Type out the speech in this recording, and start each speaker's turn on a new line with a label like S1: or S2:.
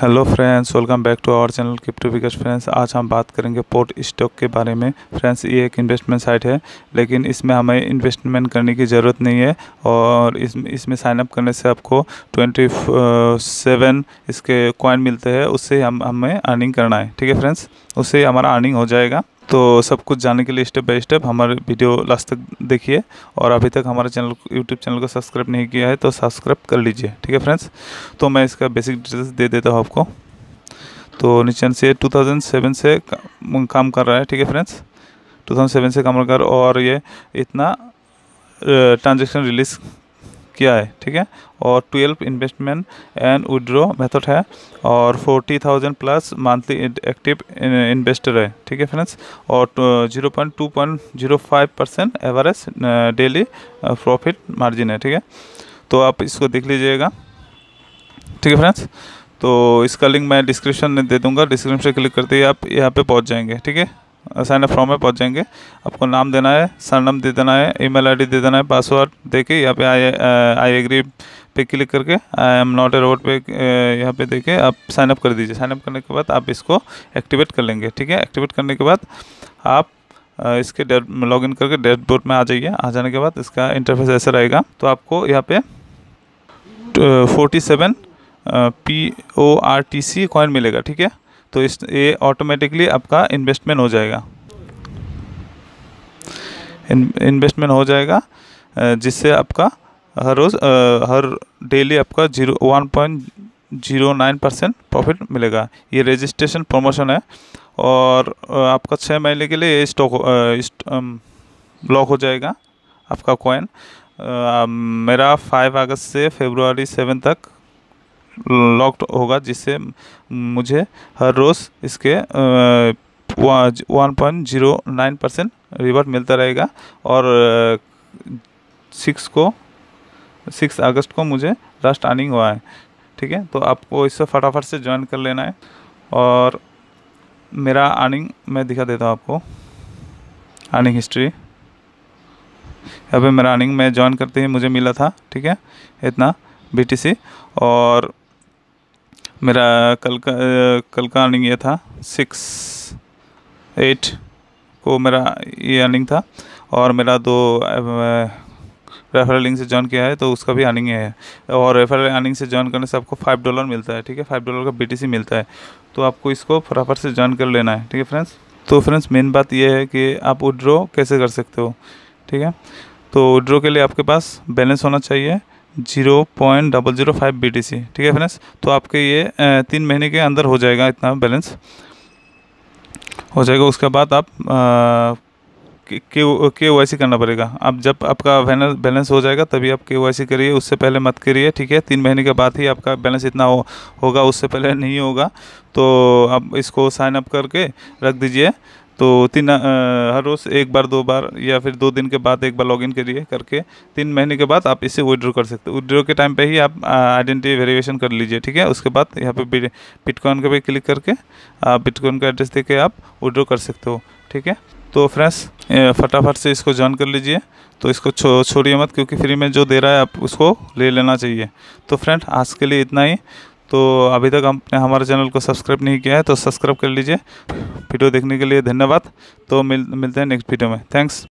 S1: hello friends welcome back to our channel crypto Vikesh friends आज हम बात करेंगे पोर्ट स्टॉक के बारे में फ्रेंड्स ये एक इन्वेस्टमेंट साइट है लेकिन इसमें हमें इन्वेस्टमेंट करने की ज़रूरत नहीं है और इस इसमें साइनअप करने से आपको ट्वेंटी सेवन इसके कॉइन मिलते हैं उससे हम हमें अर्निंग करना है ठीक है फ्रेंड्स उससे हमारा अर्निंग हो जाएगा तो सब कुछ जानने के लिए स्टेप बाय स्टेप हमारे वीडियो लास्ट तक देखिए और अभी तक हमारे चैनल यूट्यूब चैनल को सब्सक्राइब नहीं किया है तो सब्सक्राइब कर लीजिए ठीक है फ्रेंड्स तो मैं इसका बेसिक डिटेल्स दे देता हूँ आपको तो निचन से 2007 से काम कर रहा है ठीक है फ्रेंड्स टू से काम कर और ये इतना ट्रांजेक्शन रिलीज किया है ठीक है और twelve investment and withdraw method है और forty thousand plus monthly active investor है ठीक है फ्रेंड्स और zero point two point zero five percent average daily profit margin है ठीक है तो आप इसको देख लीजिएगा ठीक है फ्रेंड्स तो इसका लिंक मैं डिस्क्रिप्शन में दे दूंगा डिस्क्रिप्शन क्लिक करते ही आप यहाँ पे पहुँच जाएंगे ठीक है साइन अप फॉर्म में पहुँच जाएंगे आपको नाम देना है नाम दे देना है ईमेल आईडी दे देना है पासवर्ड दे के यहाँ पे आई आई एग्री पे क्लिक करके I am not a robot पे uh, यहाँ पे देके आप साइन अप कर दीजिए साइन अप करने के बाद आप इसको एक्टिवेट कर लेंगे ठीक है एक्टिवेट करने के बाद आप uh, इसके लॉग इन करके डैशबोर्ड में आ जाइए आ जाने के बाद इसका इंटरफेस ऐसा रहेगा तो आपको यहाँ पे forty seven P O R T C coin मिलेगा ठीक है तो इस ये ऑटोमेटिकली आपका इन्वेस्टमेंट हो जाएगा इन्वेस्टमेंट हो जाएगा जिससे आपका हर रोज़ हर डेली आपका zero one point zero nine percent profit मिलेगा ये रजिस्ट्रेशन प्रमोशन है और आपका छः महीने के लिए ये स्टॉक ब्लॉक हो जाएगा आपका कॉइन मेरा फाइव अगस्त से फेब्रुआरी सेवन तक लॉक्ड होगा जिससे मुझे हर रोज़ इसके one point zero nine percent revert मिलता रहेगा और सिक्स को सिक्स अगस्त को मुझे लास्ट अर्निंग हुआ है ठीक है तो आपको इससे फटाफट से ज्वाइन कर लेना है और मेरा अर्निंग मैं दिखा देता हूँ आपको अर्निंग हिस्ट्री अभी मेरा अर्निंग मैं ज्वाइन करते ही मुझे मिला था ठीक है इतना बीटीसी और मेरा कल का कल का अर्निंग ये था सिक्स एट को मेरा ये अर्निंग था और मेरा दो रेफरल लिंक से ज्वाइन किया है तो उसका भी अर्निंग है और रेफरल अर्निंग से जॉइन करने से आपको फाइव डॉलर मिलता है ठीक है फाइव डॉलर का बीटीसी मिलता है तो आपको इसको फटाफट से ज्वाइन कर लेना है ठीक है फ्रेंड्स तो फ्रेंड्स मेन बात यह है कि आप विड्रो कैसे कर सकते हो ठीक है तो विड्रो के लिए आपके पास बैलेंस होना चाहिए zero point double zero five B T C ठीक है फ्रेंड्स तो आपके ये तीन महीने के अंदर हो जाएगा इतना बैलेंस हो जाएगा उसके बाद आप के वाई सी करना पड़ेगा आप जब आपका बैलेंस हो जाएगा तभी आप के वाई सी करिए उससे पहले मत करिए ठीक है तीन महीने के बाद ही आपका बैलेंस इतना हो होगा उससे पहले नहीं होगा तो आप इसको साइन अप करके रख दीजिए तो तीन हर रोज़ एक बार दो बार या फिर दो दिन के बाद एक बार लॉगिन करिए करके तीन महीने के बाद आप इसे विड्रॉ कर सकते हो विड्रॉ के टाइम पे ही आप आइडेंटिटी वेरिएशन कर लीजिए ठीक है उसके बाद यहाँ पे बिटकॉइन के पे क्लिक करके आप बिटकॉइन का एड्रेस देके आप विड्रॉ कर सकते हो ठीक है तो फ्रेंड्स फटाफट से इसको ज्वाइन कर लीजिए तो इसको छो छोड़िए मत क्योंकि फ्री में जो दे रहा है आप उसको ले लेना चाहिए तो फ्रेंड आज के लिए इतना ही तो अभी तक आपने हमारे चैनल को सब्सक्राइब नहीं किया है तो सब्सक्राइब कर लीजिए वीडियो देखने के लिए धन्यवाद तो मिल मिलते हैं नेक्स्ट वीडियो में थैंक्स